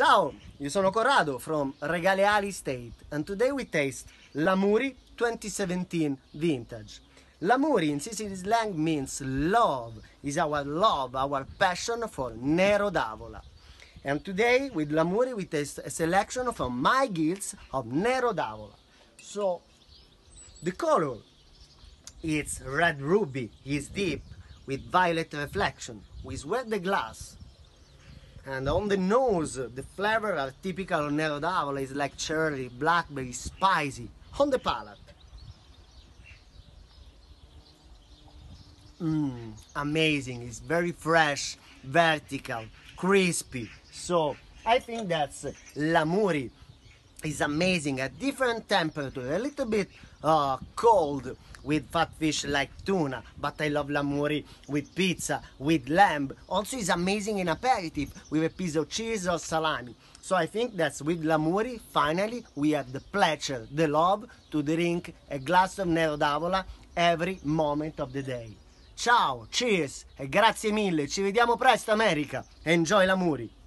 Ciao, io sono Corrado from Regaleali State and today we taste Lamuri 2017 Vintage. Lamuri in Sicily slang means love, is our love, our passion for Nero d'Avola. And today with Lamuri we taste a selection from my guilds of Nero d'Avola. So, the color it's red ruby, is deep, with violet reflection, with sweat the glass, and on the nose the flavor are typical Nero d'Avola is like cherry, blackberry, spicy on the palate mmm, amazing it's very fresh vertical crispy so I think that's Lamuri is amazing at different temperature a little bit uh, cold with fat fish like tuna but I love lamuri with pizza with lamb also is amazing in aperitif with a piece of cheese or salami so I think that with lamuri finally we have the pleasure the love to drink a glass of Nero d'Avola every moment of the day ciao cheers e grazie mille ci vediamo presto America enjoy lamuri